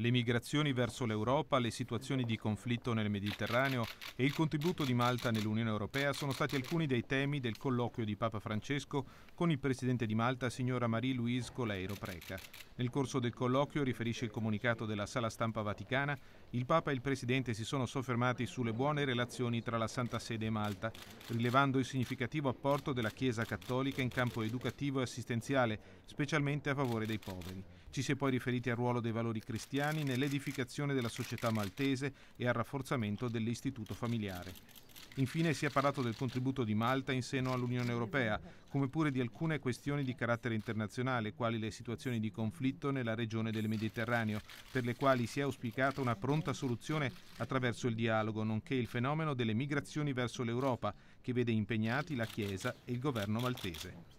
le migrazioni verso l'Europa, le situazioni di conflitto nel Mediterraneo e il contributo di Malta nell'Unione Europea sono stati alcuni dei temi del colloquio di Papa Francesco con il presidente di Malta, signora Marie-Louise Coleiro Preca. Nel corso del colloquio, riferisce il comunicato della sala stampa vaticana, il Papa e il presidente si sono soffermati sulle buone relazioni tra la Santa Sede e Malta, rilevando il significativo apporto della Chiesa cattolica in campo educativo e assistenziale, specialmente a favore dei poveri. Ci si è poi riferiti al ruolo dei valori cristiani nell'edificazione della società maltese e al rafforzamento dell'istituto familiare. Infine si è parlato del contributo di Malta in seno all'Unione Europea, come pure di alcune questioni di carattere internazionale, quali le situazioni di conflitto nella regione del Mediterraneo, per le quali si è auspicata una pronta soluzione attraverso il dialogo, nonché il fenomeno delle migrazioni verso l'Europa, che vede impegnati la Chiesa e il governo maltese.